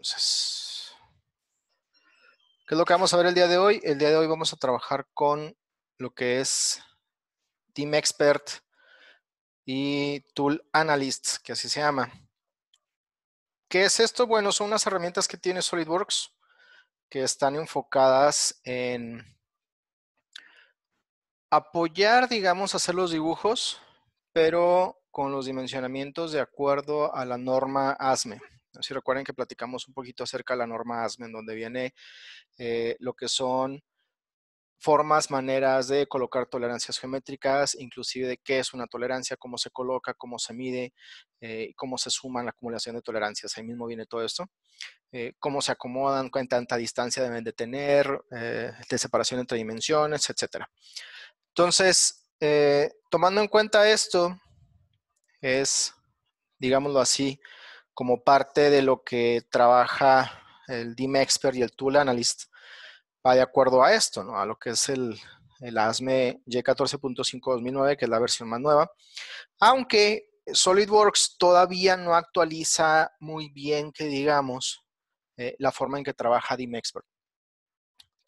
Entonces, ¿qué es lo que vamos a ver el día de hoy? El día de hoy vamos a trabajar con lo que es Team Expert y Tool Analyst, que así se llama. ¿Qué es esto? Bueno, son unas herramientas que tiene SolidWorks que están enfocadas en apoyar, digamos, hacer los dibujos, pero con los dimensionamientos de acuerdo a la norma ASME si recuerden que platicamos un poquito acerca de la norma ASME, en donde viene eh, lo que son formas, maneras de colocar tolerancias geométricas, inclusive de qué es una tolerancia, cómo se coloca, cómo se mide, eh, cómo se suman la acumulación de tolerancias. Ahí mismo viene todo esto. Eh, cómo se acomodan, cuánta tanta distancia deben de tener, de separación entre dimensiones, etc. Entonces, tomando en cuenta esto, es, digámoslo así, como parte de lo que trabaja el DIM y el Tool Analyst, va de acuerdo a esto, ¿no? a lo que es el, ASME Y14.5 2009, que es la versión más nueva. Aunque SolidWorks todavía no actualiza muy bien, que digamos, eh, la forma en que trabaja Dimexpert,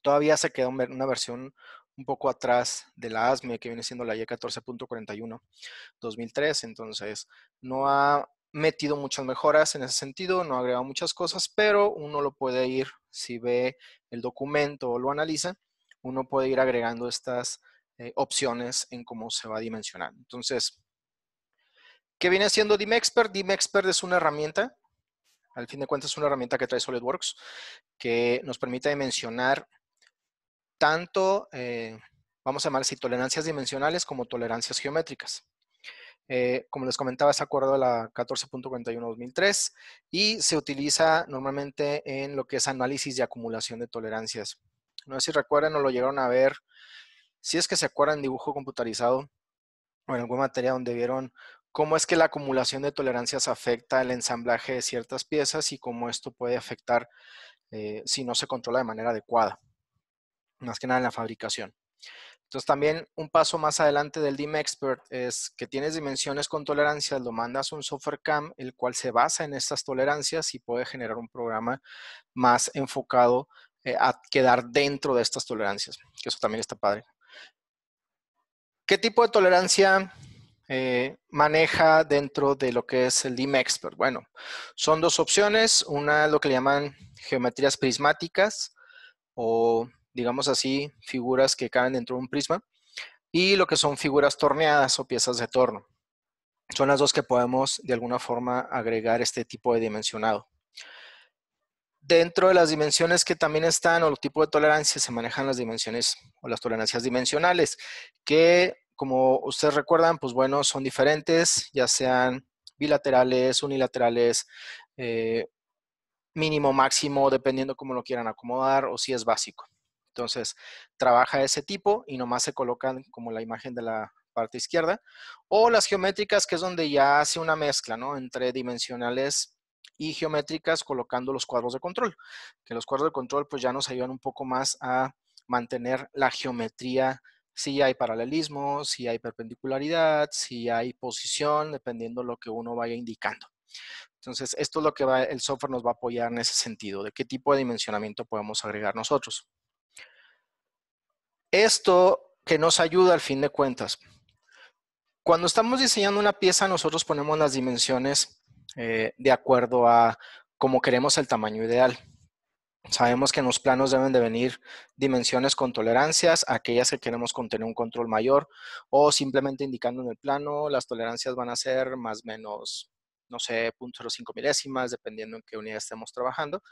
Todavía se queda una versión un poco atrás de la ASME, que viene siendo la Y14.41 2003. Entonces, no ha metido muchas mejoras en ese sentido, no agregado muchas cosas, pero uno lo puede ir, si ve el documento o lo analiza, uno puede ir agregando estas eh, opciones en cómo se va a dimensionar. Entonces, ¿qué viene haciendo DimExpert? DimExpert es una herramienta, al fin de cuentas es una herramienta que trae SolidWorks, que nos permite dimensionar tanto, eh, vamos a llamar así, tolerancias dimensionales como tolerancias geométricas. Eh, como les comentaba, es acuerdo a la 14.41-2003 y se utiliza normalmente en lo que es análisis de acumulación de tolerancias. No sé si recuerdan o lo llegaron a ver, si es que se acuerdan dibujo computarizado o en alguna materia donde vieron cómo es que la acumulación de tolerancias afecta el ensamblaje de ciertas piezas y cómo esto puede afectar eh, si no se controla de manera adecuada, más que nada en la fabricación. Entonces también un paso más adelante del DIM Expert es que tienes dimensiones con tolerancias, lo mandas a un software CAM, el cual se basa en estas tolerancias y puede generar un programa más enfocado eh, a quedar dentro de estas tolerancias, que eso también está padre. ¿Qué tipo de tolerancia eh, maneja dentro de lo que es el DIM Expert? Bueno, son dos opciones, una lo que le llaman geometrías prismáticas o digamos así, figuras que caen dentro de un prisma y lo que son figuras torneadas o piezas de torno. Son las dos que podemos de alguna forma agregar este tipo de dimensionado. Dentro de las dimensiones que también están o el tipo de tolerancia se manejan las dimensiones o las tolerancias dimensionales que como ustedes recuerdan, pues bueno, son diferentes, ya sean bilaterales, unilaterales, eh, mínimo, máximo, dependiendo cómo lo quieran acomodar o si es básico. Entonces, trabaja ese tipo y nomás se colocan como la imagen de la parte izquierda. O las geométricas, que es donde ya hace una mezcla, ¿no? Entre dimensionales y geométricas colocando los cuadros de control. Que los cuadros de control pues ya nos ayudan un poco más a mantener la geometría si hay paralelismo, si hay perpendicularidad, si hay posición, dependiendo lo que uno vaya indicando. Entonces, esto es lo que va, el software nos va a apoyar en ese sentido, de qué tipo de dimensionamiento podemos agregar nosotros. Esto que nos ayuda al fin de cuentas. Cuando estamos diseñando una pieza, nosotros ponemos las dimensiones eh, de acuerdo a cómo queremos el tamaño ideal. Sabemos que en los planos deben de venir dimensiones con tolerancias, aquellas que queremos contener un control mayor o simplemente indicando en el plano, las tolerancias van a ser más menos no sé, 0.05 milésimas, dependiendo en qué unidad estemos trabajando,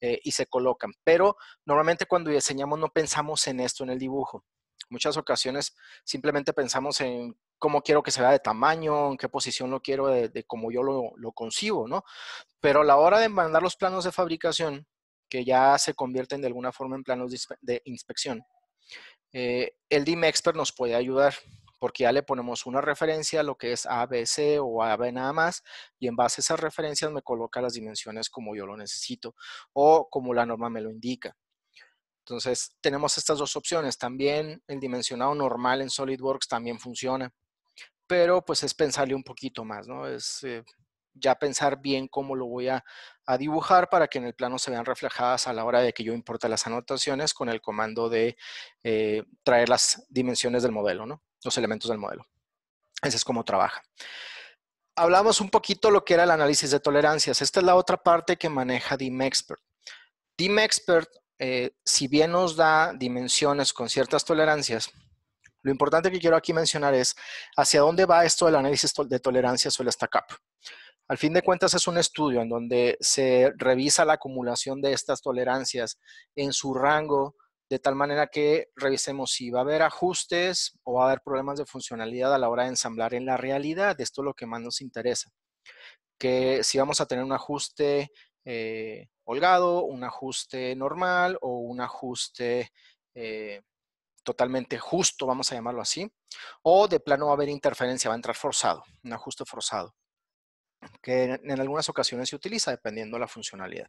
eh, y se colocan. Pero normalmente cuando diseñamos no pensamos en esto en el dibujo. Muchas ocasiones simplemente pensamos en cómo quiero que se vea de tamaño, en qué posición lo quiero, de, cómo yo lo, lo concibo, ¿no? Pero a la hora de mandar los planos de fabricación, que ya se convierten de alguna forma en planos de, inspección, eh, el DIM Expert nos puede ayudar porque ya le ponemos una referencia, lo que es ABC o AB nada más, y en base a esas referencias me coloca las dimensiones como yo lo necesito o como la norma me lo indica. Entonces, tenemos estas dos opciones. También el dimensionado normal en SolidWorks también funciona, pero pues es pensarle un poquito más, ¿no? Es eh, ya pensar bien cómo lo voy a, dibujar para que en el plano se vean reflejadas a la hora de que yo importe las anotaciones con el comando de eh, traer las dimensiones del modelo, ¿no? los elementos del modelo. Ese es como trabaja. Hablamos un poquito lo que era el análisis de tolerancias. Esta es la otra parte que maneja Dimexpert. Dimexpert, eh, si bien nos da dimensiones con ciertas tolerancias, lo importante que quiero aquí mencionar es hacia dónde va esto del análisis de tolerancias o el stack up. Al fin de cuentas es un estudio en donde se revisa la acumulación de estas tolerancias en su rango de tal manera que revisemos si va a haber ajustes o va a haber problemas de funcionalidad a la hora de ensamblar en la realidad. Esto es lo que más nos interesa. Que si vamos a tener un ajuste eh, holgado, un ajuste normal o un ajuste eh, totalmente justo, vamos a llamarlo así, o de plano va a haber interferencia, va a entrar forzado, un ajuste forzado, que en, en algunas ocasiones se utiliza dependiendo de la funcionalidad.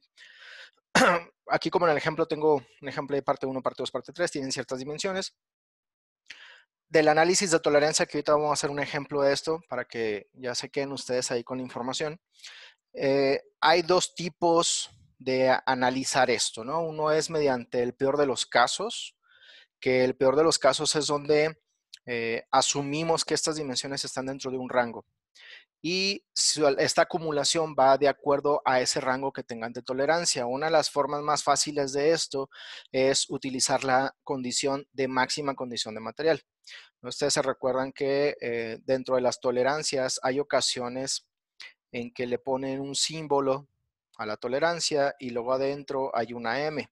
aquí como en el ejemplo tengo un ejemplo de parte 1, parte 2, parte 3, tienen ciertas dimensiones. Del análisis de tolerancia, que ahorita vamos a hacer un ejemplo de esto para que ya se queden ustedes ahí con la información. Eh, hay dos tipos de analizar esto, ¿no? Uno es mediante el peor de los casos, que el peor de los casos es donde eh, asumimos que estas dimensiones están dentro de un rango y esta acumulación va de acuerdo a ese rango que tengan de tolerancia. Una de las formas más fáciles de esto es utilizar la condición de máxima condición de material. Ustedes se recuerdan que eh, dentro de las tolerancias hay ocasiones en que le ponen un símbolo a la tolerancia y luego adentro hay una M,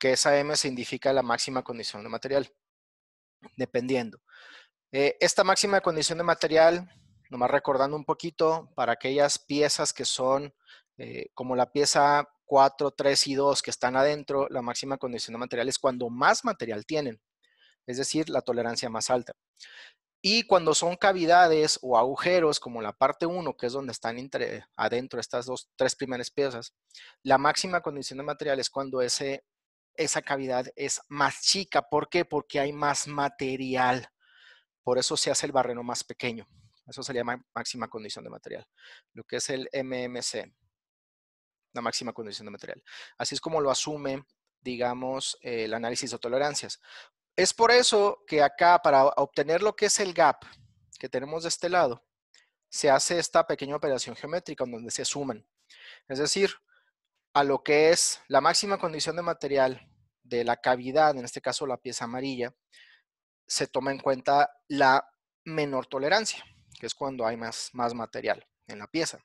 que esa M significa la máxima condición de material, dependiendo. Eh, esta máxima condición de material Nomás recordando un poquito, para aquellas piezas que son eh, como la pieza 4, 3 y 2 que están adentro, la máxima condición de material es cuando más material tienen, es decir, la tolerancia más alta. Y cuando son cavidades o agujeros, como la parte 1, que es donde están entre, adentro estas dos, tres primeras piezas, la máxima condición de material es cuando ese, esa cavidad es más chica. ¿Por qué? Porque hay más material. Por eso se hace el barreno más pequeño. Eso sería máxima condición de material. Lo que es el MMC, la máxima condición de material. Así es como lo asume, digamos, el análisis de tolerancias. Es por eso que acá, para obtener lo que es el gap que tenemos de este lado, se hace esta pequeña operación geométrica donde se suman. Es decir, a lo que es la máxima condición de material de la cavidad, en este caso la pieza amarilla, se toma en cuenta la menor tolerancia que es cuando hay más, más material en la pieza.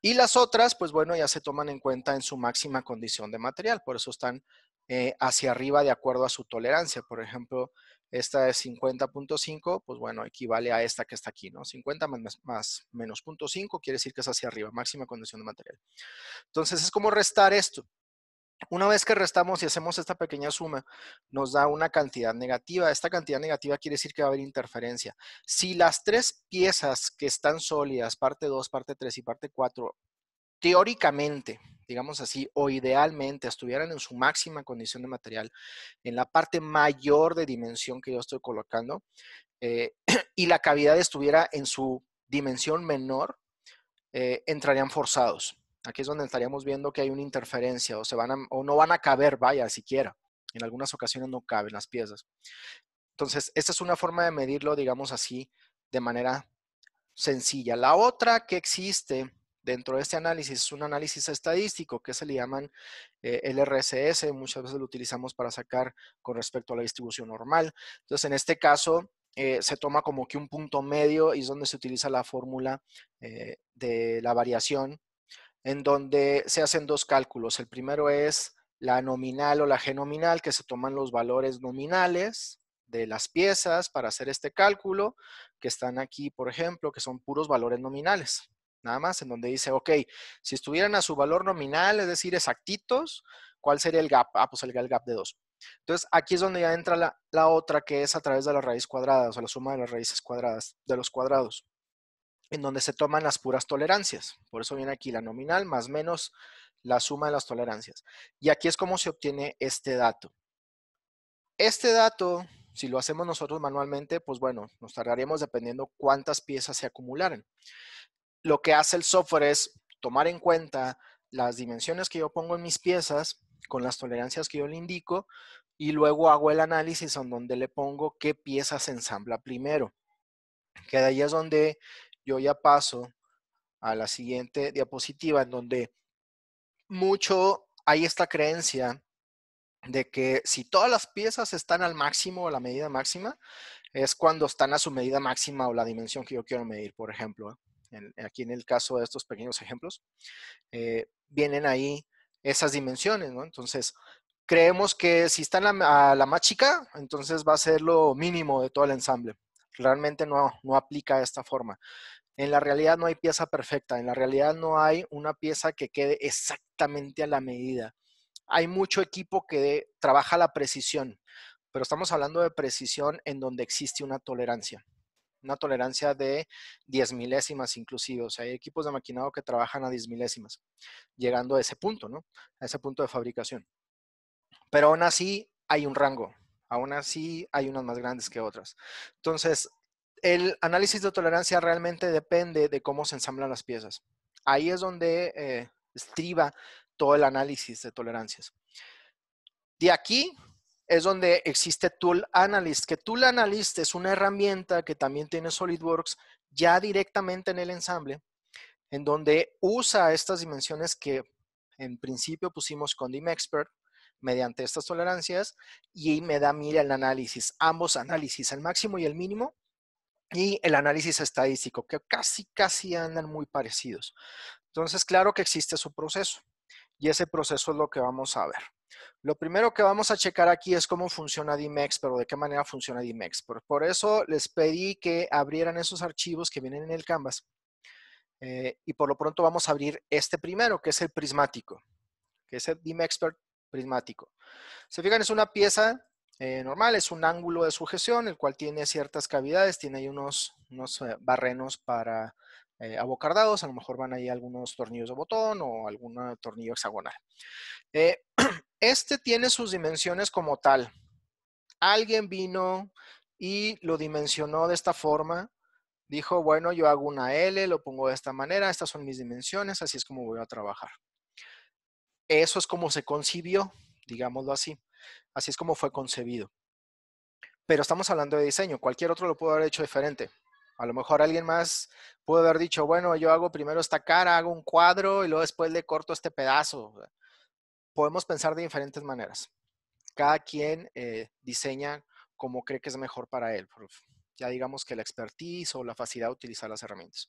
Y las otras, pues bueno, ya se toman en cuenta en su máxima condición de material, por eso están eh, hacia arriba de acuerdo a su tolerancia. Por ejemplo, esta es 50.5, pues bueno, equivale a esta que está aquí, ¿no? 50 más, más menos 0.5 quiere decir que es hacia arriba, máxima condición de material. Entonces es como restar esto. Una vez que restamos y hacemos esta pequeña suma, nos da una cantidad negativa. Esta cantidad negativa quiere decir que va a haber interferencia. Si las tres piezas que están sólidas, parte 2, parte 3 y parte 4, teóricamente, digamos así, o idealmente estuvieran en su máxima condición de material, en la parte mayor de dimensión que yo estoy colocando, eh, y la cavidad estuviera en su dimensión menor, eh, entrarían forzados. Aquí es donde estaríamos viendo que hay una interferencia o, se van o no van a caber, vaya, siquiera. En algunas ocasiones no caben las piezas. Entonces, esta es una forma de medirlo, digamos así, de manera sencilla. La otra que existe dentro de este análisis es un análisis estadístico que se le llaman eh, lrcs. LRSS, muchas veces lo utilizamos para sacar con respecto a la distribución normal. Entonces, en este caso, eh, se toma como que un punto medio y es donde se utiliza la fórmula eh, de la variación en donde se hacen dos cálculos. El primero es la nominal o la genominal, que se toman los valores nominales de las piezas para hacer este cálculo, que están aquí, por ejemplo, que son puros valores nominales. Nada más, en donde dice, ok, si estuvieran a su valor nominal, es decir, exactitos, ¿cuál sería el gap? Ah, pues el gap de 2. Entonces, aquí es donde ya entra la, la, otra, que es a través de la raíz cuadrada, o sea, la suma de las raíces cuadradas, de los cuadrados en donde se toman las puras tolerancias. Por eso viene aquí la nominal más menos la suma de las tolerancias. Y aquí es como se obtiene este dato. Este dato, si lo hacemos nosotros manualmente, pues bueno, nos tardaríamos dependiendo cuántas piezas se acumularan. Lo que hace el software es tomar en cuenta las dimensiones que yo pongo en mis piezas con las tolerancias que yo le indico y luego hago el análisis en donde le pongo qué piezas se ensambla primero. Que de ahí es donde yo ya paso a la siguiente diapositiva en donde mucho hay esta creencia de que si todas las piezas están al máximo o a la medida máxima, es cuando están a su medida máxima o la dimensión que yo quiero medir, por ejemplo. aquí en el caso de estos pequeños ejemplos, eh, vienen ahí esas dimensiones, ¿no? Entonces, creemos que si están a la más chica, entonces va a ser lo mínimo de todo el ensamble realmente no, no aplica de esta forma. En la realidad no hay pieza perfecta, en la realidad no hay una pieza que quede exactamente a la medida. Hay mucho equipo que trabaja la precisión, pero estamos hablando de precisión en donde existe una tolerancia, una tolerancia de 10 milésimas inclusive. O sea, hay equipos de maquinado que trabajan a diez milésimas, llegando a ese punto, ¿no? A ese punto de fabricación. Pero aún así hay un rango, Aún así, hay unas más grandes que otras. Entonces, el análisis de tolerancia realmente depende de cómo se ensamblan las piezas. Ahí es donde eh, estriba todo el análisis de tolerancias. De aquí es donde existe Tool Analyst, que Tool Analyst es una herramienta que también tiene SolidWorks ya directamente en el ensamble, en donde usa estas dimensiones que en principio pusimos con DimExpert mediante estas tolerancias y me da mira el análisis, ambos análisis, el máximo y el mínimo, y el análisis estadístico, que casi, casi andan muy parecidos. Entonces, claro que existe su proceso y ese proceso es lo que vamos a ver. Lo primero que vamos a checar aquí es cómo funciona Dimex, pero de qué manera funciona Dimex. Por, por eso les pedí que abrieran esos archivos que vienen en el Canvas. Eh, y por lo pronto vamos a abrir este primero, que es el prismático, que es el Dimexpert. E prismático. Se fijan, es una pieza eh, normal, es un ángulo de sujeción, el cual tiene ciertas cavidades, tiene ahí unos, unos eh, barrenos para eh, abocardados, a lo mejor van ahí algunos tornillos de botón o algún tornillo hexagonal. este tiene sus dimensiones como tal. Alguien vino y lo dimensionó de esta forma. Dijo, bueno, yo hago una L, lo pongo de esta manera, estas son mis dimensiones, así es como voy a trabajar. Eso es como se concibió, digámoslo así. Así es como fue concebido. Pero estamos hablando de diseño. Cualquier otro lo pudo haber hecho diferente. A lo mejor alguien más pudo haber dicho, bueno, yo hago primero esta cara, hago un cuadro y luego después le corto este pedazo. Podemos pensar de diferentes maneras. Cada quien eh, diseña como cree que es mejor para él. Ya digamos que la expertise o la facilidad de utilizar las herramientas.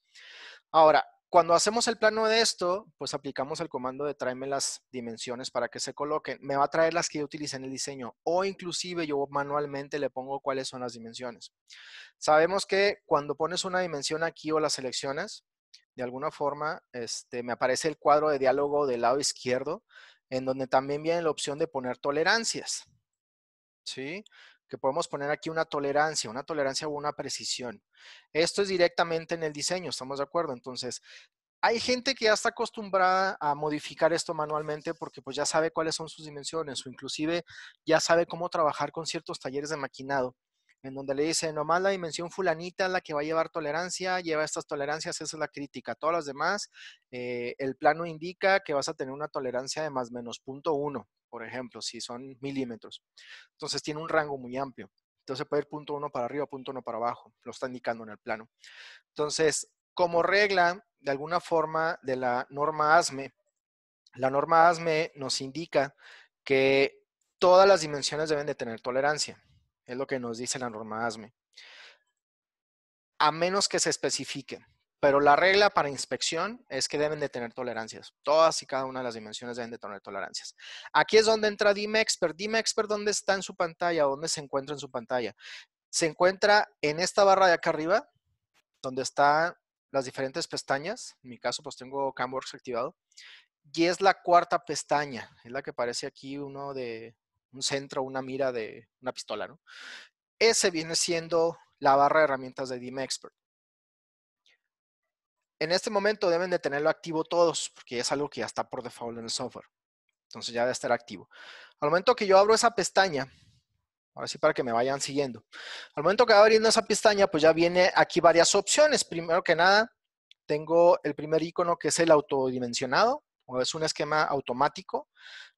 Ahora, cuando hacemos el plano de esto, pues aplicamos el comando de tráeme las dimensiones para que se coloquen. Me va a traer las que yo utilicé en el diseño o inclusive yo manualmente le pongo cuáles son las dimensiones. Sabemos que cuando pones una dimensión aquí o las seleccionas, de alguna forma este, me aparece el cuadro de diálogo del lado izquierdo en donde también viene la opción de poner tolerancias. ¿Sí? que podemos poner aquí una tolerancia, una tolerancia o una precisión. Esto es directamente en el diseño, ¿estamos de acuerdo? Entonces, hay gente que ya está acostumbrada a modificar esto manualmente porque pues ya sabe cuáles son sus dimensiones o inclusive ya sabe cómo trabajar con ciertos talleres de maquinado en donde le dice, nomás la dimensión fulanita es la que va a llevar tolerancia, lleva estas tolerancias, esa es la crítica. Todas las demás, eh, el plano indica que vas a tener una tolerancia de más menos punto uno por ejemplo, si son milímetros. Entonces tiene un rango muy amplio. Entonces puede ir punto uno para arriba, punto uno para abajo. Lo está indicando en el plano. Entonces, como regla, de alguna forma, de la norma ASME, la norma ASME nos indica que todas las dimensiones deben de tener tolerancia. Es lo que nos dice la norma ASME. A menos que se especifique. Pero la regla para inspección es que deben de tener tolerancias. Todas y cada una de las dimensiones deben de tener tolerancias. Aquí es donde entra DimExpert. DimExpert, ¿dónde está en su pantalla? ¿Dónde se encuentra en su pantalla? Se encuentra en esta barra de acá arriba, donde están las diferentes pestañas. En mi caso, pues tengo Camworks activado. Y es la cuarta pestaña. Es la que aparece aquí uno de un centro, una mira de una pistola, ¿no? Ese viene siendo la barra de herramientas de DimExpert en este momento deben de tenerlo activo todos, porque es algo que ya está por default en el software. Entonces ya debe estar activo. Al momento que yo abro esa pestaña, ahora sí para que me vayan siguiendo. Al momento que abriendo esa pestaña, pues ya viene aquí varias opciones. Primero que nada, tengo el primer icono que es el autodimensionado, o es un esquema automático,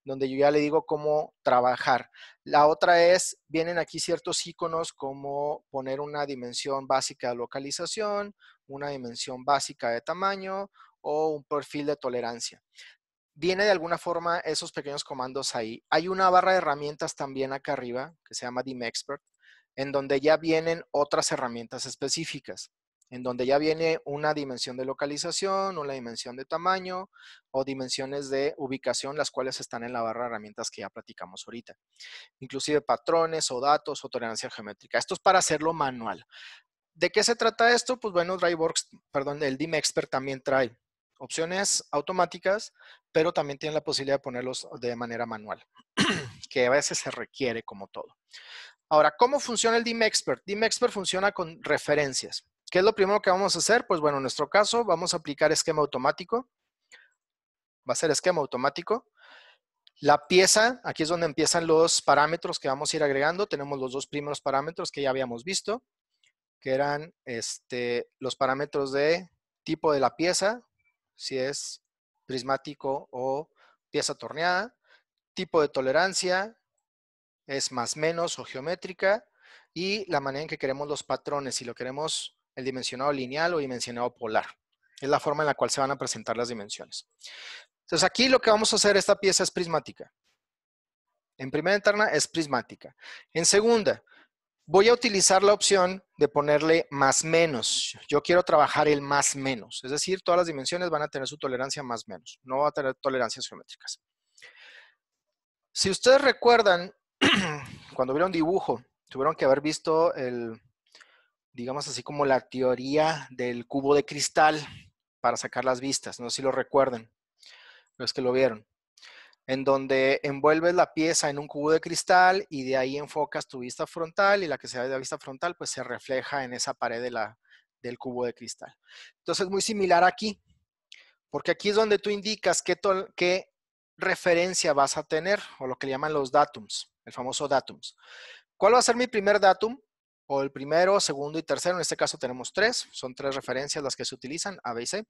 donde yo ya le digo cómo trabajar. La otra es, vienen aquí ciertos iconos como poner una dimensión básica de localización, una dimensión básica de tamaño o un perfil de tolerancia. Viene de alguna forma esos pequeños comandos ahí. Hay una barra de herramientas también acá arriba que se llama DimExpert, en donde ya vienen otras herramientas específicas en donde ya viene una dimensión de localización, una dimensión de tamaño o dimensiones de ubicación, las cuales están en la barra de herramientas que ya platicamos ahorita. Inclusive patrones o datos o tolerancia geométrica. Esto es para hacerlo manual. ¿De qué se trata esto? Pues bueno, DriveWorks, perdón, el Dimexpert Expert también trae opciones automáticas, pero también tiene la posibilidad de ponerlos de manera manual, que a veces se requiere como todo. Ahora, ¿cómo funciona el DIM Expert? Expert funciona con referencias. ¿Qué es lo primero que vamos a hacer? Pues bueno, en nuestro caso vamos a aplicar esquema automático. Va a ser esquema automático. La pieza, aquí es donde empiezan los parámetros que vamos a ir agregando. Tenemos los dos primeros parámetros que ya habíamos visto que eran este, los parámetros de tipo de la pieza, si es prismático o pieza torneada, tipo de tolerancia, es más menos o geométrica, y la manera en que queremos los patrones, si lo queremos el dimensionado lineal o dimensionado polar. Es la forma en la cual se van a presentar las dimensiones. Entonces aquí lo que vamos a hacer, esta pieza es prismática. En primera interna es prismática. En segunda, voy a utilizar la opción de ponerle más menos. Yo quiero trabajar el más menos. Es decir, todas las dimensiones van a tener su tolerancia más menos. No va a tener tolerancias geométricas. Si ustedes recuerdan, cuando vieron dibujo, tuvieron que haber visto el, digamos así como la teoría del cubo de cristal para sacar las vistas. No sé si lo recuerden los que lo vieron en donde envuelves la pieza en un cubo de cristal y de ahí enfocas tu vista frontal y la que se ve de la vista frontal pues se refleja en esa pared de la, del cubo de cristal. Entonces muy similar aquí, porque aquí es donde tú indicas qué, qué referencia vas a tener o lo que le llaman los datums, el famoso datums. ¿Cuál va a ser mi primer datum? O el primero, segundo y tercero. En este caso tenemos tres. Son tres referencias las que se utilizan, A, B y C.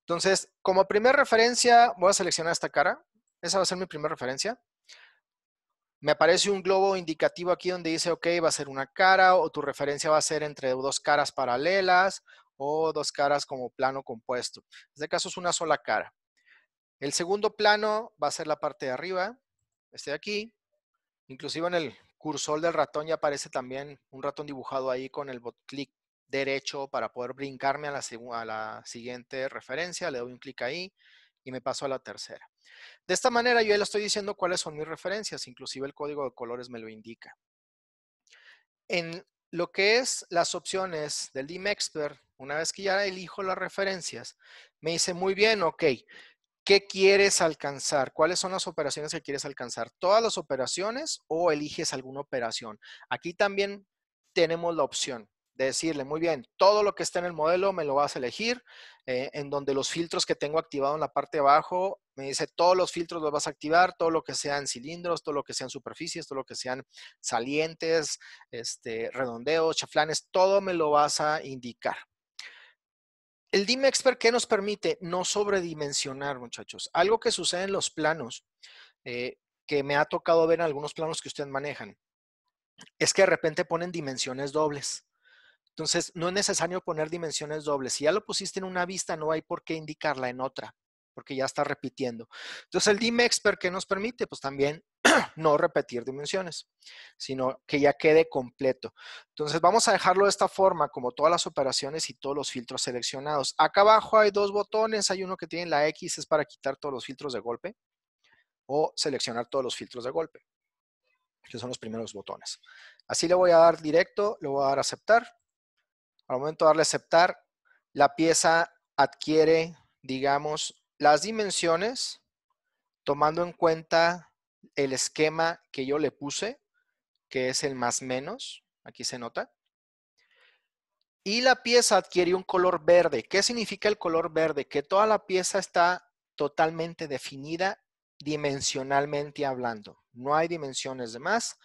Entonces, como primer referencia, voy a seleccionar esta cara esa va a ser mi primera referencia. Me aparece un globo indicativo aquí donde dice, ok, va a ser una cara o tu referencia va a ser entre dos caras paralelas o dos caras como plano compuesto. En este caso es una sola cara. El segundo plano va a ser la parte de arriba, este de aquí. Inclusive en el cursor del ratón ya aparece también un ratón dibujado ahí con el bot clic derecho para poder brincarme a la, a la siguiente referencia. Le doy un clic ahí y me paso a la tercera. De esta manera yo ya le estoy diciendo cuáles son mis referencias, inclusive el código de colores me lo indica. En lo que es las opciones del DIM Expert, una vez que ya elijo las referencias, me dice, muy bien, ok, ¿qué quieres alcanzar? ¿Cuáles son las operaciones que quieres alcanzar? ¿Todas las operaciones o eliges alguna operación? Aquí también tenemos la opción de decirle, muy bien, todo lo que está en el modelo me lo vas a elegir, eh, en donde los filtros que tengo activado en la parte de abajo, me dice, todos los filtros los vas a activar, todo lo que sean cilindros, todo lo que sean superficies, todo lo que sean salientes, este, redondeos, chaflanes, todo me lo vas a indicar. El DIM Expert, ¿qué nos permite? No sobredimensionar, muchachos. Algo que sucede en los planos, eh, que me ha tocado ver en algunos planos que ustedes manejan, es que de repente ponen dimensiones dobles. Entonces, no es necesario poner dimensiones dobles. Si ya lo pusiste en una vista, no hay por qué indicarla en otra, porque ya está repitiendo. Entonces, el DIMEXPER, Expert, ¿qué nos permite? Pues también no repetir dimensiones, sino que ya quede completo. Entonces, vamos a dejarlo de esta forma, como todas las operaciones y todos los filtros seleccionados. Acá abajo hay dos botones. Hay uno que tiene la X, es para quitar todos los filtros de golpe, o seleccionar todos los filtros de golpe, que son los primeros botones. Así le voy a dar directo, le voy a dar aceptar al momento de darle a aceptar, la pieza adquiere, digamos, las dimensiones tomando en cuenta el esquema que yo le puse, que es el más menos, aquí se nota. Y la pieza adquiere un color verde. ¿Qué significa el color verde? Que toda la pieza está totalmente definida dimensionalmente hablando. No hay dimensiones de más,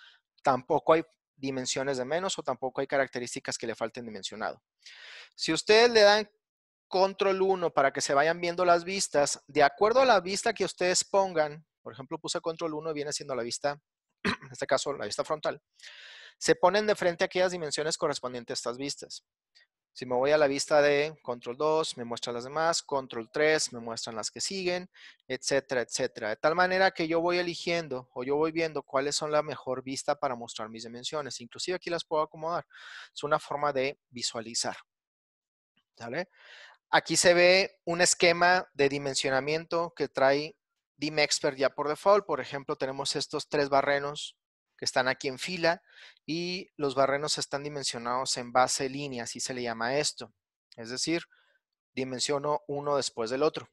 tampoco hay dimensiones de menos o tampoco hay características que le falten dimensionado. Si ustedes le dan control 1 para que se vayan viendo las vistas, de acuerdo a la vista que ustedes pongan, por ejemplo, puse control 1, viene siendo la vista, en este caso la vista frontal, se ponen de frente aquellas dimensiones correspondientes a estas vistas. Si me voy a la vista de control 2, me muestra las demás, control 3, me muestran las que siguen, etcétera, etcétera. De tal manera que yo voy eligiendo o yo voy viendo cuáles son la mejor vista para mostrar mis dimensiones. Inclusive aquí las puedo acomodar. Es una forma de visualizar. Aquí se ve un esquema de dimensionamiento que trae DimExpert ya por default. Por ejemplo, tenemos estos tres barrenos que están aquí en fila y los barrenos están dimensionados en base línea, así se le llama esto. Es decir, dimensiono uno después del otro.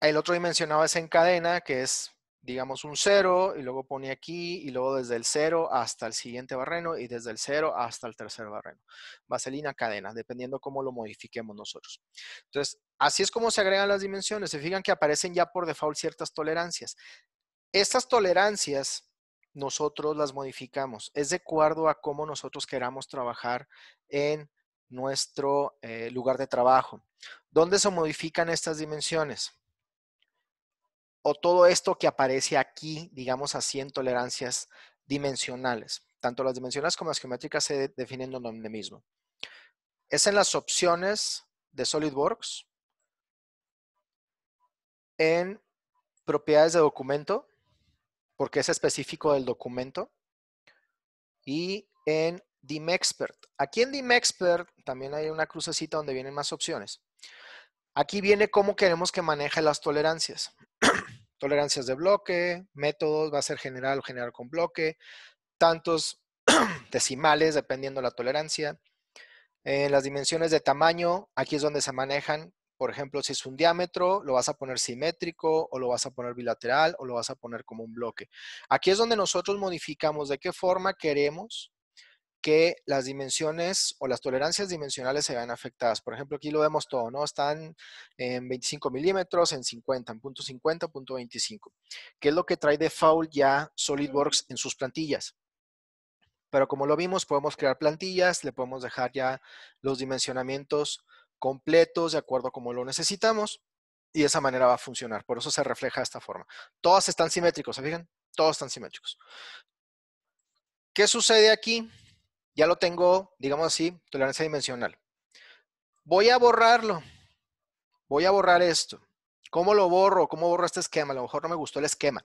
El otro dimensionado es en cadena, que es, digamos, un cero, y luego pone aquí, y luego desde el cero hasta el siguiente barreno, y desde el cero hasta el tercer barreno. Base línea, cadena, dependiendo cómo lo modifiquemos nosotros. Entonces, así es como se agregan las dimensiones. Se fijan que aparecen ya por default ciertas tolerancias. Estas tolerancias nosotros las modificamos. Es de acuerdo a cómo nosotros queramos trabajar en nuestro eh, lugar de trabajo. ¿Dónde se modifican estas dimensiones? O todo esto que aparece aquí, digamos así, en tolerancias dimensionales. Tanto las dimensiones como las geométricas se definen donde mismo. Es en las opciones de SolidWorks, en propiedades de documento, porque es específico del documento. Y en DimExpert. Aquí en DimExpert también hay una crucecita donde vienen más opciones. Aquí viene cómo queremos que maneje las tolerancias. tolerancias de bloque, métodos, va a ser general o general con bloque, tantos decimales dependiendo la tolerancia. En las dimensiones de tamaño, aquí es donde se manejan por ejemplo, si es un diámetro, lo vas a poner simétrico o lo vas a poner bilateral o lo vas a poner como un bloque. Aquí es donde nosotros modificamos de qué forma queremos que las dimensiones o las tolerancias dimensionales se vean afectadas. Por ejemplo, aquí lo vemos todo, ¿no? Están en 25 milímetros, en 50, en punto .50, punto .25, que es lo que trae default ya SolidWorks en sus plantillas pero como lo vimos, podemos crear plantillas, le podemos dejar ya los dimensionamientos completos de acuerdo a como lo necesitamos y de esa manera va a funcionar. Por eso se refleja de esta forma. Todos están simétricos, ¿se fijan? Todos están simétricos. ¿Qué sucede aquí? Ya lo tengo, digamos así, tolerancia dimensional. Voy a borrarlo. Voy a borrar esto. ¿Cómo lo borro? ¿Cómo borro este esquema? A lo mejor no me gustó el esquema.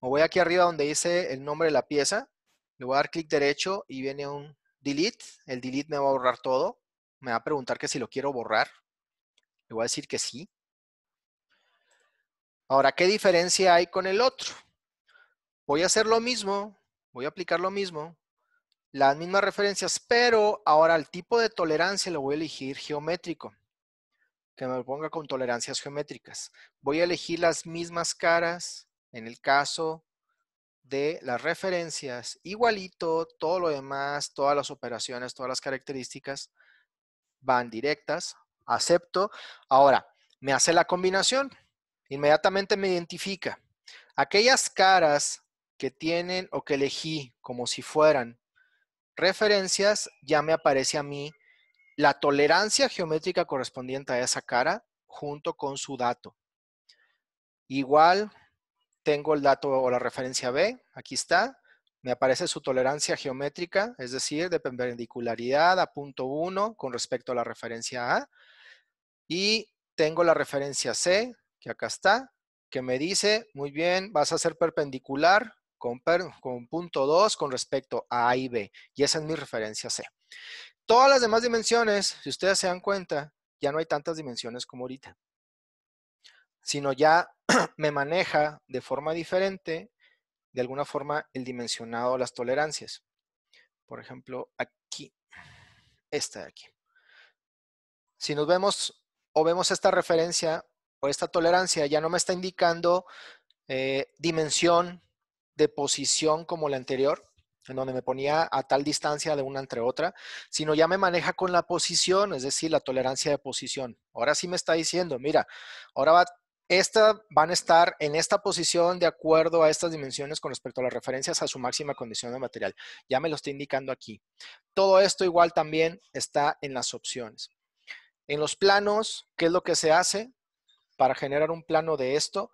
Me voy aquí arriba donde dice el nombre de la pieza. Le voy a dar clic derecho y viene un delete. El delete me va a borrar todo me va a preguntar que si lo quiero borrar. Le voy a decir que sí. Ahora, ¿qué diferencia hay con el otro? Voy a hacer lo mismo, voy a aplicar lo mismo, las mismas referencias, pero ahora el tipo de tolerancia lo voy a elegir geométrico, que me ponga con tolerancias geométricas. Voy a elegir las mismas caras en el caso de las referencias, igualito, todo lo demás, todas las operaciones, todas las características van directas, acepto. Ahora, me hace la combinación, inmediatamente me identifica. Aquellas caras que tienen o que elegí como si fueran referencias, ya me aparece a mí la tolerancia geométrica correspondiente a esa cara junto con su dato. Igual tengo el dato o la referencia B, aquí está, me aparece su tolerancia geométrica, es decir, de perpendicularidad a punto 1 con respecto a la referencia A. Y tengo la referencia C, que acá está, que me dice, muy bien, vas a ser perpendicular con, con punto 2 con respecto a A y B. Y esa es mi referencia C. Todas las demás dimensiones, si ustedes se dan cuenta, ya no hay tantas dimensiones como ahorita, sino ya me maneja de forma diferente de alguna forma el dimensionado las tolerancias. Por ejemplo, aquí, esta de aquí. Si nos vemos o vemos esta referencia o esta tolerancia, ya no me está indicando eh, dimensión de posición como la anterior, en donde me ponía a tal distancia de una entre otra, sino ya me maneja con la posición, es decir, la tolerancia de posición. Ahora sí me está diciendo, mira, ahora va estas van a estar en esta posición de acuerdo a estas dimensiones con respecto a las referencias a su máxima condición de material. Ya me lo estoy indicando aquí. Todo esto igual también está en las opciones. En los planos, ¿qué es lo que se hace para generar un plano de esto?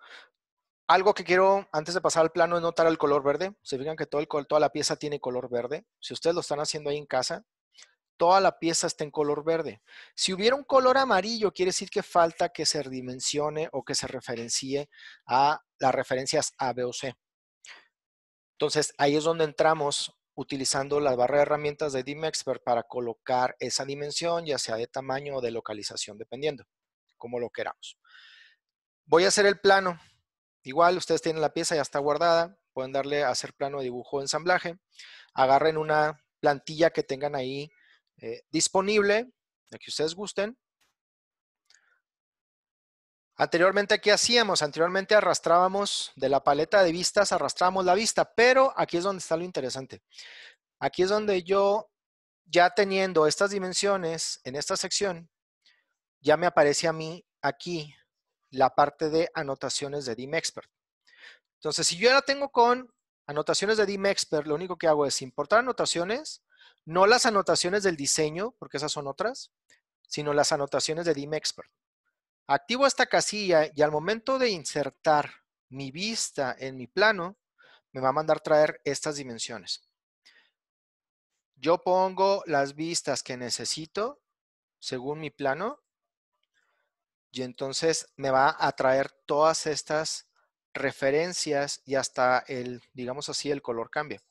Algo que quiero, antes de pasar al plano, es notar el color verde. Se fijan que todo el, toda la pieza tiene color verde. Si ustedes lo están haciendo ahí en casa, toda la pieza está en color verde. Si hubiera un color amarillo, quiere decir que falta que se redimensione o que se referencie a las referencias A, B o C. Entonces, ahí es donde entramos utilizando la barra de herramientas de DimExpert para colocar esa dimensión, ya sea de tamaño o de localización, dependiendo, como lo queramos. Voy a hacer el plano. Igual, ustedes tienen la pieza, ya está guardada. Pueden darle a hacer plano de dibujo o ensamblaje. Agarren una plantilla que tengan ahí eh, disponible, de que ustedes gusten. Anteriormente, aquí hacíamos? Anteriormente arrastrábamos de la paleta de vistas, arrastramos la vista, pero aquí es donde está lo interesante. Aquí es donde yo, ya teniendo estas dimensiones en esta sección, ya me aparece a mí aquí la parte de anotaciones de Dim Expert. Entonces, si yo ya tengo con anotaciones de Dim Expert, lo único que hago es importar anotaciones no las anotaciones del diseño, porque esas son otras, sino las anotaciones de Dim Expert. Activo esta casilla y al momento de insertar mi vista en mi plano, me va a mandar traer estas dimensiones. Yo pongo las vistas que necesito según mi plano y entonces me va a traer todas estas referencias y hasta el, digamos así, el color cambia.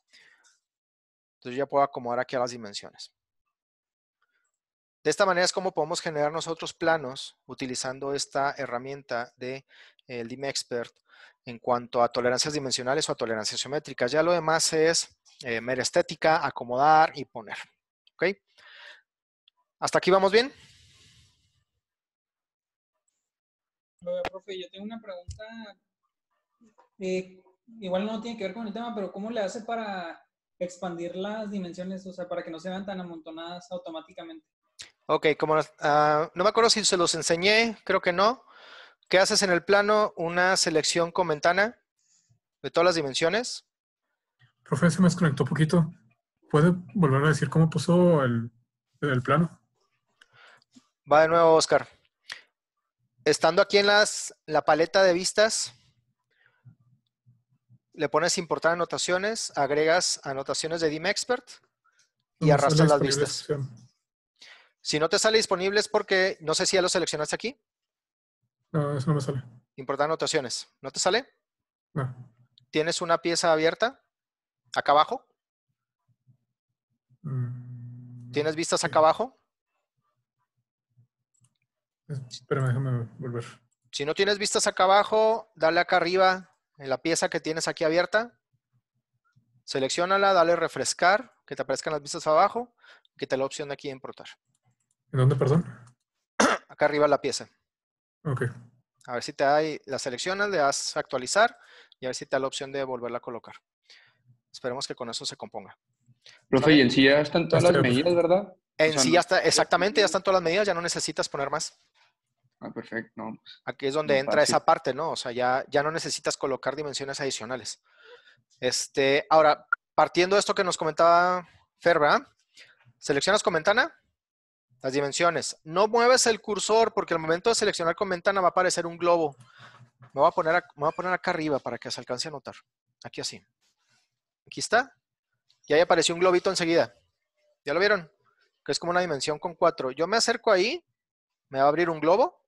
Entonces ya puedo acomodar aquí a las dimensiones. De esta manera es como podemos generar nosotros planos utilizando esta herramienta de eh, DimExpert en cuanto a tolerancias dimensionales o a tolerancias geométricas. Ya lo demás es eh, mera estética, acomodar y poner. ¿Ok? ¿Hasta aquí vamos bien? yo tengo una pregunta. Eh, igual no tiene que ver con el tema, pero ¿cómo le hace para expandir las dimensiones, o sea, para que no se vean tan amontonadas automáticamente. Ok, como ah, no me acuerdo si se los enseñé, creo que no. ¿Qué haces en el plano? Una selección con ventana de todas las dimensiones. Profe, se me desconectó un poquito. ¿Puede volver a decir cómo puso el, el plano? Va de nuevo, Oscar. Estando aquí en las, la paleta de vistas, le pones importar anotaciones, agregas anotaciones de DimExpert y arrastras las vistas. Si no te sale disponible es porque, no sé si ya lo seleccionaste aquí. No, eso no me sale. Importar anotaciones. ¿No te sale? No. ¿Tienes una pieza abierta acá abajo? Mm, ¿Tienes vistas acá abajo? Espérame, déjame volver. Si no tienes vistas acá abajo, dale acá arriba en la pieza que tienes aquí abierta. la, dale refrescar, que te aparezcan las vistas abajo, que te la opción de aquí importar. ¿En dónde, perdón? Acá arriba la pieza. Ok. A ver si te da, la seleccionas, le das actualizar y a ver si te da la opción de volverla a colocar. Esperemos que con eso se componga. Profe, y en sí ya están todas las medidas, ¿verdad? En sí ya está, exactamente, ya están todas las medidas, ya no necesitas poner más. Ah, perfecto. Pues, Aquí es donde entra esa parte, ¿no? O sea, ya, ya no necesitas colocar dimensiones adicionales. Este, ahora, partiendo de esto que nos comentaba Fer, Seleccionas con ventana, las dimensiones. No mueves el cursor porque al momento de seleccionar con ventana va a aparecer un globo. Me a poner, me voy a poner acá arriba para que se alcance a notar. Aquí así. Aquí está. Y ahí apareció un globito enseguida. ¿Ya lo vieron? Que es como una dimensión con cuatro. Yo me acerco ahí, me va a abrir un globo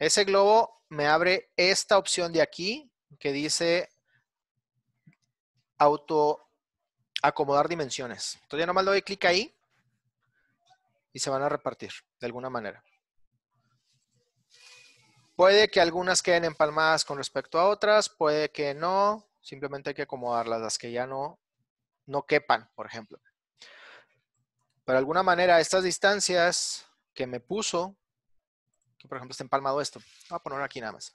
ese globo me abre esta opción de aquí que dice auto acomodar dimensiones. Entonces ya nomás le doy clic ahí y se van a repartir de alguna manera. Puede que algunas queden empalmadas con respecto a otras, puede que no. Simplemente hay que acomodarlas, las que ya no, no quepan, por ejemplo. Pero de alguna manera estas distancias que me puso que por ejemplo, está empalmado esto. Voy a ponerlo aquí nada más.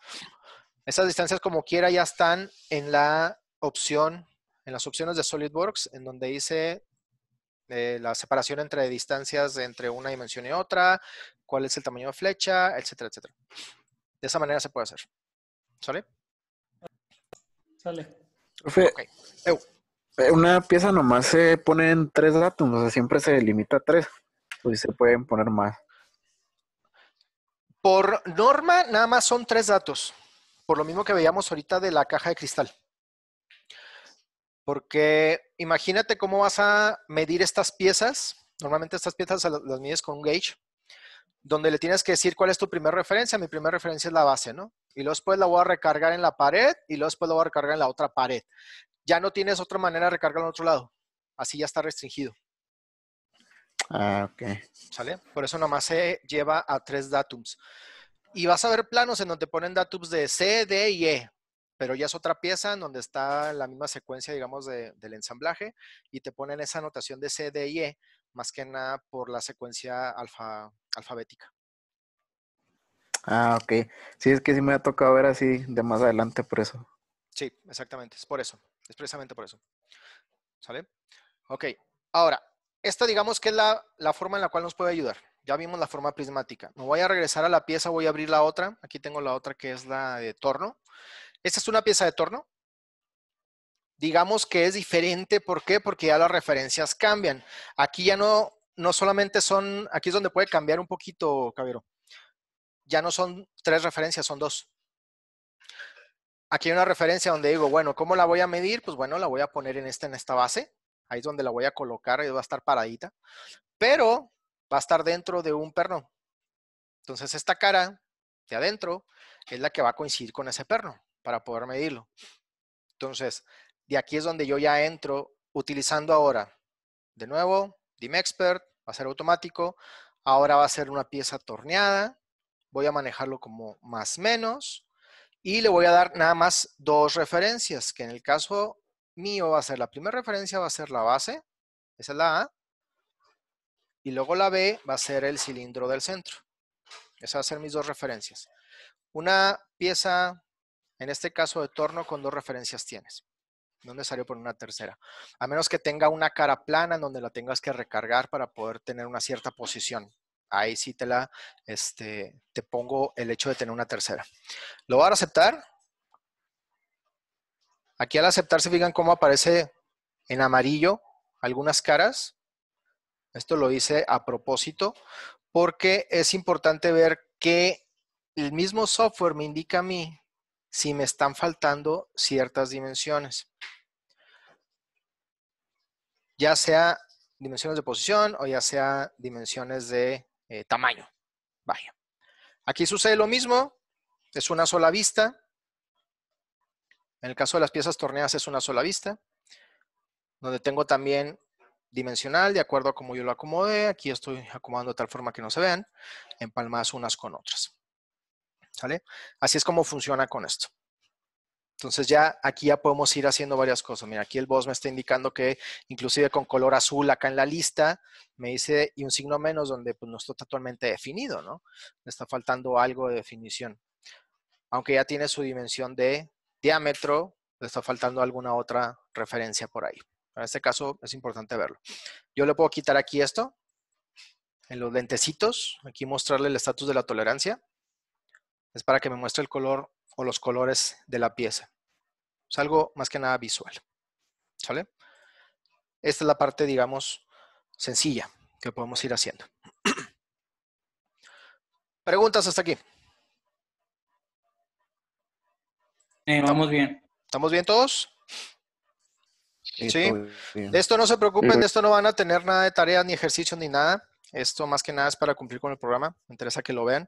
Estas distancias, como quiera, ya están en la opción, en las opciones de SolidWorks, en donde dice eh, la separación entre distancias entre una dimensión y otra, cuál es el tamaño de flecha, etcétera, etcétera. De esa manera se puede hacer. ¿Sale? Sale. Eh, una pieza nomás se pone en tres datos, o sea, siempre se limita a tres. Pues se pueden poner más. Por norma, nada más son tres datos, por lo mismo que veíamos ahorita de la caja de cristal. Porque imagínate cómo vas a medir estas piezas. Normalmente estas piezas las mides con un gauge, donde le tienes que decir cuál es tu primera referencia. Mi primera referencia es la base, ¿no? Y luego después la voy a recargar en la pared y luego después la voy a recargar en la otra pared. Ya no tienes otra manera de recargar en otro lado. Así ya está restringido. Ah, ok. ¿Sale? Por eso nomás se lleva a tres datums. Y vas a ver planos en donde ponen datums de C, D y E, pero ya es otra pieza en donde está la misma secuencia, digamos, del ensamblaje y te ponen esa anotación de C, D y E, más que nada por la secuencia alfa, alfabética. Ah, ok. Sí, es que sí me ha tocado ver así de más adelante por eso. Sí, exactamente, es por eso, es precisamente por eso. ¿Sale? Ok, ahora, esta digamos que es la, forma en la cual nos puede ayudar. Ya vimos la forma prismática. Me voy a regresar a la pieza, voy a abrir la otra. Aquí tengo la otra que es la de torno. Esta es una pieza de torno. Digamos que es diferente. ¿Por qué? Porque ya las referencias cambian. Aquí ya no, no solamente son, aquí es donde puede cambiar un poquito, Cabero. Ya no son tres referencias, son dos. Aquí hay una referencia donde digo, bueno, ¿cómo la voy a medir? Pues bueno, la voy a poner en esta, en esta base Ahí es donde la voy a colocar, y va a estar paradita. Pero va a estar dentro de un perno. Entonces esta cara de adentro es la que va a coincidir con ese perno para poder medirlo. Entonces, de aquí es donde yo ya entro utilizando ahora, de nuevo, DimExpert, Expert, va a ser automático. Ahora va a ser una pieza torneada. Voy a manejarlo como más menos. Y le voy a dar nada más dos referencias, que en el caso mío va a ser, la primera referencia va a ser la base, esa es la A, y luego la B va a ser el cilindro del centro. Esas van a ser mis dos referencias. Una pieza, en este caso de torno, con dos referencias tienes. No es necesario poner una tercera. A menos que tenga una cara plana en donde la tengas que recargar para poder tener una cierta posición. Ahí sí te la, este, te pongo el hecho de tener una tercera. Lo voy a aceptar Aquí al aceptar se fijan cómo aparece en amarillo algunas caras. Esto lo hice a propósito porque es importante ver que el mismo software me indica a mí si me están faltando ciertas dimensiones. Ya sea dimensiones de posición o ya sea dimensiones de eh, tamaño. Vaya. Aquí sucede lo mismo. Es una sola vista. En el caso de las piezas torneadas es una sola vista, donde tengo también dimensional de acuerdo a cómo yo lo acomodé. Aquí estoy acomodando de tal forma que no se vean, empalmadas unas con otras. ¿Sale? Así es como funciona con esto. Entonces ya aquí ya podemos ir haciendo varias cosas. Mira, aquí el boss me está indicando que inclusive con color azul acá en la lista me dice y un signo menos donde pues, no está totalmente definido, ¿no? Me está faltando algo de definición. Aunque ya tiene su dimensión de diámetro, le está faltando alguna otra referencia por ahí. En este caso es importante verlo. Yo le puedo quitar aquí esto, en los lentecitos, aquí mostrarle el estatus de la tolerancia. Es para que me muestre el color o los colores de la pieza. Es algo más que nada visual. ¿Sale? Esta es la parte, digamos, sencilla que podemos ir haciendo. Preguntas hasta aquí. Eh, vamos bien. ¿Estamos bien todos? Sí. De esto no se preocupen, de esto no van a tener nada de tareas, ni ejercicios, ni nada. Esto más que nada es para cumplir con el programa. Me interesa que lo vean.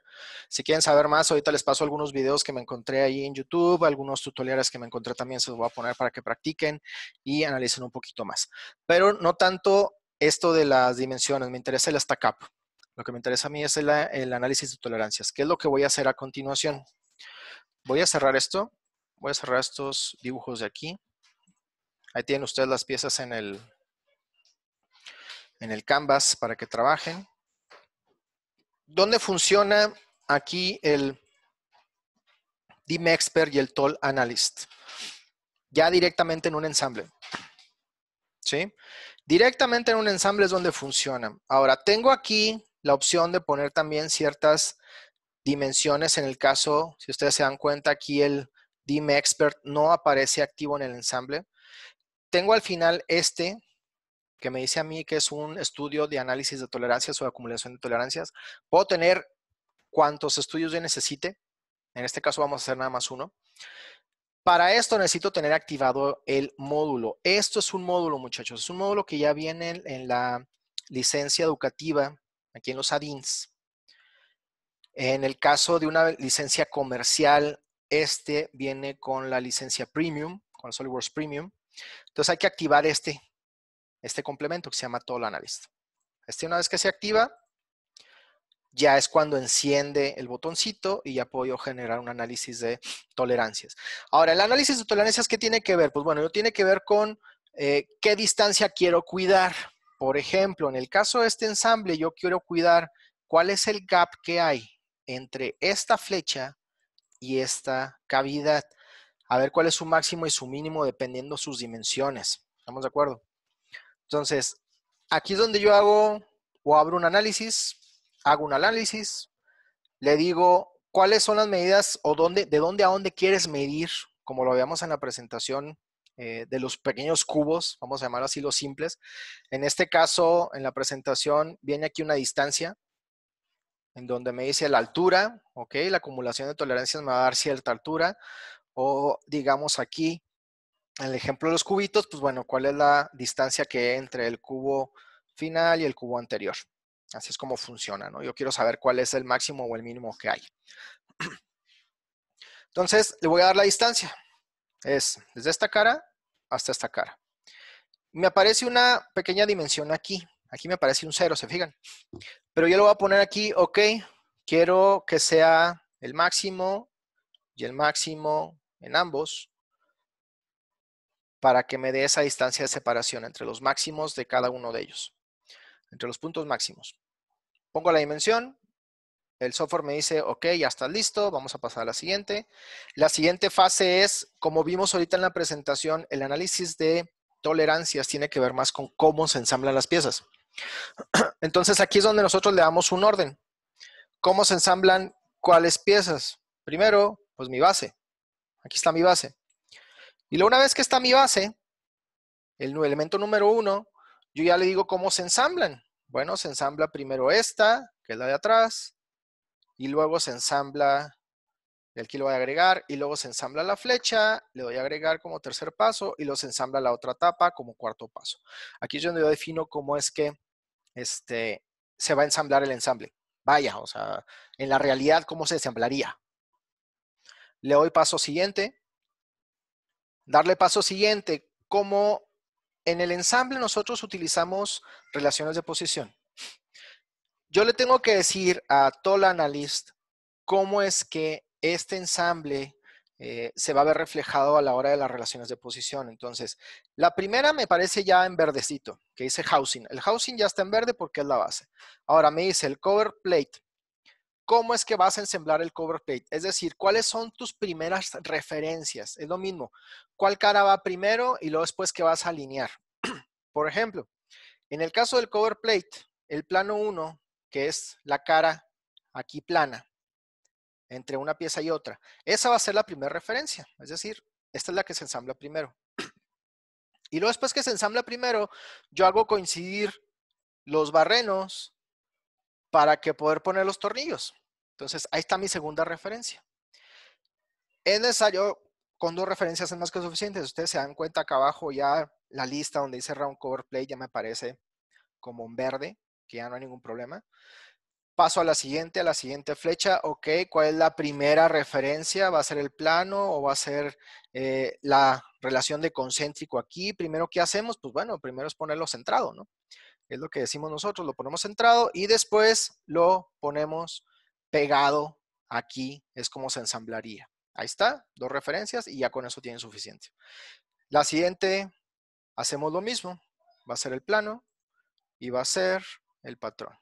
Si quieren saber más, ahorita les paso algunos videos que me encontré ahí en YouTube, algunos tutoriales que me encontré también se los voy a poner para que practiquen y analicen un poquito más. Pero no tanto esto de las dimensiones, me interesa el stack up. Lo que me interesa a mí es el análisis de tolerancias. ¿Qué es lo que voy a hacer a continuación? Voy a cerrar esto Voy a cerrar estos dibujos de aquí. Ahí tienen ustedes las piezas en el, en el canvas para que trabajen. ¿Dónde funciona aquí el dimexpert e y el Toll Analyst? Ya directamente en un ensamble. ¿Sí? Directamente en un ensamble es donde funciona. Ahora, tengo aquí la opción de poner también ciertas dimensiones. En el caso, si ustedes se dan cuenta, aquí el Dime Expert no aparece activo en el ensamble. Tengo al final este que me dice a mí que es un estudio de análisis de tolerancias o acumulación de tolerancias. Puedo tener cuantos estudios yo necesite. En este caso vamos a hacer nada más uno. Para esto necesito tener activado el módulo. Esto es un módulo, muchachos. Es un módulo que ya viene en, la licencia educativa, aquí en los ADINS. En el caso de una licencia comercial, este viene con la licencia Premium, con SolidWorks Premium. Entonces hay que activar este, este complemento que se llama el Analyst. Este una vez que se activa, ya es cuando enciende el botoncito y ya puedo generar un análisis de tolerancias. Ahora, el análisis de tolerancias, ¿qué tiene que ver? Pues bueno, tiene que ver con eh, qué distancia quiero cuidar. Por ejemplo, en el caso de este ensamble, yo quiero cuidar cuál es el gap que hay entre esta flecha y esta cavidad. A ver cuál es su máximo y su mínimo dependiendo sus dimensiones. ¿Estamos de acuerdo? Entonces, aquí es donde yo hago o abro un análisis, hago un análisis, le digo cuáles son las medidas o de dónde a dónde quieres medir, como lo veamos en la presentación eh, de los pequeños cubos, vamos a llamar así los simples. En este caso, en la presentación viene aquí una distancia, en donde me dice la altura, ¿ok? La acumulación de tolerancias me va a dar cierta altura. O digamos aquí, en el ejemplo de los cubitos, pues bueno, ¿cuál es la distancia que hay entre el cubo final y el cubo anterior? Así es como funciona, ¿no? Yo quiero saber cuál es el máximo o el mínimo que hay. Entonces, le voy a dar la distancia. Es desde esta cara hasta esta cara. Me aparece una pequeña dimensión aquí, Aquí me aparece un cero, ¿se fijan? Pero yo lo voy a poner aquí, ok, quiero que sea el máximo y el máximo en ambos para que me dé esa distancia de separación entre los máximos de cada uno de ellos, entre los puntos máximos. Pongo la dimensión, el software me dice, ok, ya está listo, vamos a pasar a la siguiente. La siguiente fase es, como vimos ahorita en la presentación, el análisis de tolerancias tiene que ver más con cómo se ensamblan las piezas. Entonces aquí es donde nosotros le damos un orden. ¿Cómo se ensamblan cuáles piezas? Primero, pues mi base. Aquí está mi base. Y luego una vez que está mi base, el elemento número uno, yo ya le digo cómo se ensamblan. Bueno, se ensambla primero esta, que es la de atrás, y luego se ensambla, aquí lo voy a agregar, y luego se ensambla la flecha, le doy a agregar como tercer paso, y luego se ensambla la otra tapa como cuarto paso. Aquí es donde yo defino cómo es que este, se va a ensamblar el ensamble. Vaya, o sea, en la realidad, ¿cómo se ensamblaría? Le doy paso siguiente. Darle paso siguiente, ¿cómo en el ensamble nosotros utilizamos relaciones de posición. Yo le tengo que decir a todo el analista, cómo es que este ensamble eh, se va a ver reflejado a la hora de las relaciones de posición. Entonces, la primera me parece ya en verdecito, que dice housing. El housing ya está en verde porque es la base. Ahora me dice el cover plate. ¿Cómo es que vas a ensamblar el cover plate? Es decir, ¿cuáles son tus primeras referencias? Es lo mismo. ¿Cuál cara va primero y luego después qué vas a alinear? Por ejemplo, en el caso del cover plate, el plano 1, que es la cara aquí plana, entre una pieza y otra. Esa va a ser la primera referencia, es decir, esta es la que se ensambla primero. Y luego después que se ensambla primero, yo hago coincidir los barrenos para que poder poner los tornillos. Entonces, ahí está mi segunda referencia. Es necesario, con dos referencias es más que suficiente. Ustedes se dan cuenta acá abajo ya la lista donde dice Round Cover Play ya me parece como en verde, que ya no hay ningún problema paso a la siguiente, a la siguiente flecha, ok, ¿cuál es la primera referencia? ¿Va a ser el plano o va a ser eh, la relación de concéntrico aquí? Primero, ¿qué hacemos? Pues bueno, primero es ponerlo centrado, ¿no? Es lo que decimos nosotros, lo ponemos centrado y después lo ponemos pegado aquí, es como se ensamblaría. Ahí está, dos referencias y ya con eso tienen suficiente. La siguiente, hacemos lo mismo, va a ser el plano y va a ser el patrón.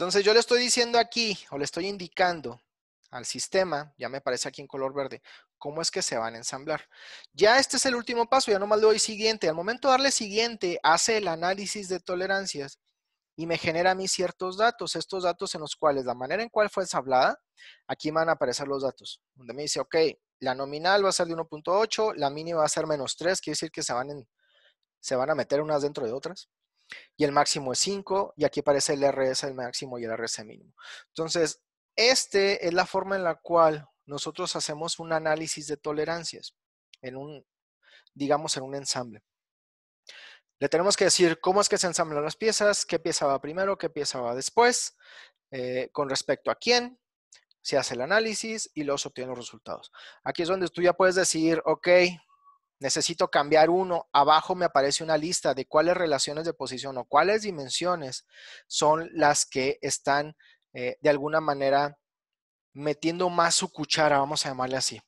Entonces yo le estoy diciendo aquí o le estoy indicando al sistema, ya me parece aquí en color verde, cómo es que se van a ensamblar. Ya este es el último paso, ya nomás le doy siguiente. Al momento de darle siguiente, hace el análisis de tolerancias y me genera a mí ciertos datos, estos datos en los cuales la manera en cual fue ensamblada, aquí van a aparecer los datos, donde me dice, ok, la nominal va a ser de 1.8, la mini va a ser menos 3, quiere decir que se van, en, se van a meter unas dentro de otras y el máximo es 5 y aquí aparece el RS el máximo y el RS mínimo. Entonces, esta es la forma en la cual nosotros hacemos un análisis de tolerancias en un, digamos, en un ensamble. Le tenemos que decir cómo es que se ensamblan las piezas, qué pieza va primero, qué pieza va después, eh, con respecto a quién, se hace el análisis y luego se obtienen los resultados. Aquí es donde tú ya puedes decir, ok, necesito cambiar uno, abajo me aparece una lista de cuáles relaciones de posición o cuáles dimensiones son las que están eh, de alguna manera metiendo más su cuchara, vamos a llamarle así,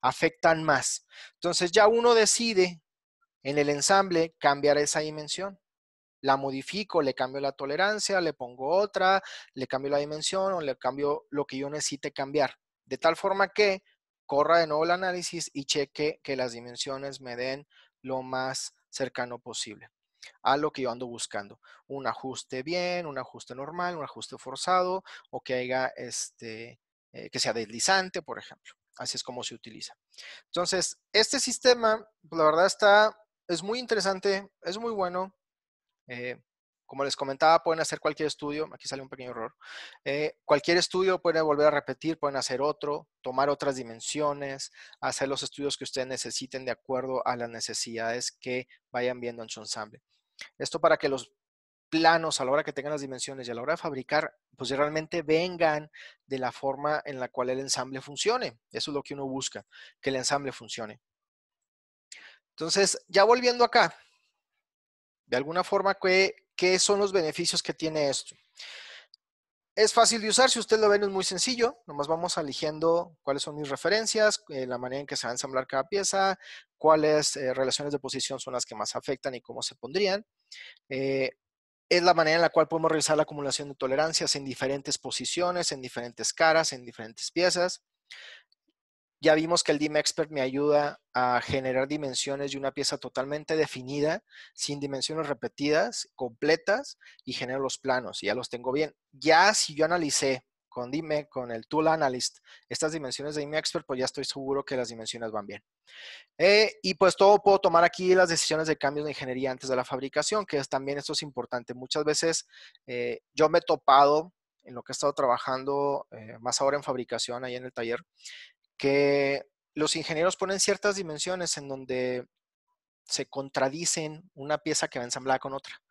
afectan más. Entonces ya uno decide en el ensamble cambiar esa dimensión. La modifico, le cambio la tolerancia, le pongo otra, le cambio la dimensión o le cambio lo que yo necesite cambiar. De tal forma que corra de nuevo el análisis y cheque que las dimensiones me den lo más cercano posible a lo que yo ando buscando. Un ajuste bien, un ajuste normal, un ajuste forzado o que este, eh, que sea deslizante, por ejemplo. Así es como se utiliza. Entonces, este sistema, pues, la verdad está, es muy interesante, es muy bueno. Eh, como les comentaba, pueden hacer cualquier estudio, aquí sale un pequeño error, eh, cualquier estudio pueden volver a repetir, pueden hacer otro, tomar otras dimensiones, hacer los estudios que ustedes necesiten de acuerdo a las necesidades que vayan viendo en su ensamble. Esto para que los planos a la hora que tengan las dimensiones y a la hora de fabricar, pues realmente vengan de la forma en la cual el ensamble funcione. Eso es lo que uno busca, que el ensamble funcione. Entonces, ya volviendo acá, de alguna forma, ¿qué, son los beneficios que tiene esto? Es fácil de usar, si usted lo ven es muy sencillo, nomás vamos eligiendo cuáles son mis referencias, eh, la manera en que se va a ensamblar cada pieza, cuáles eh, relaciones de posición son las que más afectan y cómo se pondrían. Eh, es la manera en la cual podemos realizar la acumulación de tolerancias en diferentes posiciones, en diferentes caras, en diferentes piezas. Ya vimos que el DIM Expert me ayuda a generar dimensiones de una pieza totalmente definida, sin dimensiones repetidas, completas, y genero los planos, y ya los tengo bien. Ya si yo analicé con Dime, con el Tool Analyst, estas dimensiones de Dime Expert, pues ya estoy seguro que las dimensiones van bien. Eh, y pues todo puedo tomar aquí las decisiones de cambios de ingeniería antes de la fabricación, que es, también esto es importante. Muchas veces eh, yo me he topado en lo que he estado trabajando, eh, más ahora en fabricación, ahí en el taller, que los ingenieros ponen ciertas dimensiones en donde se contradicen una pieza que va ensamblada con otra.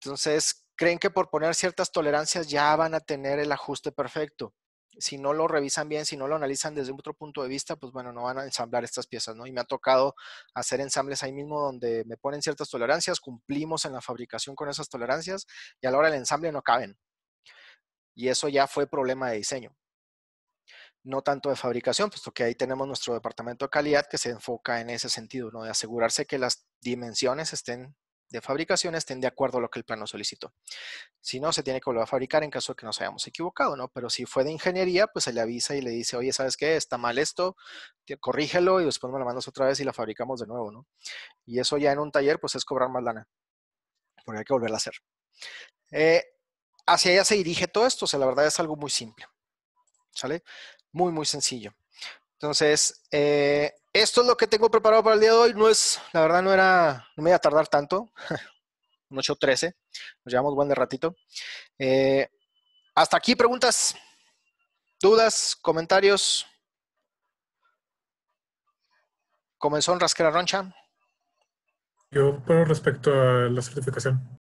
Entonces, creen que por poner ciertas tolerancias ya van a tener el ajuste perfecto. Si no lo revisan bien, si no lo analizan desde otro punto de vista, pues bueno, no van a ensamblar estas piezas, ¿no? Y me ha tocado hacer ensambles ahí mismo donde me ponen ciertas tolerancias, cumplimos en la fabricación con esas tolerancias y a la hora del ensamble no caben. Y eso ya fue problema de diseño no tanto de fabricación, puesto que ahí tenemos nuestro departamento de calidad que se enfoca en ese sentido, ¿no? de asegurarse que las dimensiones estén de fabricación estén de acuerdo a lo que el plano solicitó. Si no, se tiene que volver a fabricar en caso de que nos hayamos equivocado, ¿no? Pero si fue de ingeniería, pues se le avisa y le dice, oye, ¿sabes qué? Está mal esto, corrígelo y después me lo mandas otra vez y la fabricamos de nuevo, ¿no? Y eso ya en un taller, pues es cobrar más lana, porque hay que volverla a hacer. Eh, hacia allá se dirige todo esto, o sea, la verdad es algo muy simple, ¿sale? Muy, muy sencillo. Entonces, eh, esto es lo que tengo preparado para el día de hoy. No es, la verdad, no era, no me iba a tardar tanto. Un 13, Nos llevamos buen de ratito. Eh, hasta aquí, preguntas, dudas, comentarios. Comenzó en Rasquera Roncha. Yo, por respecto a la certificación.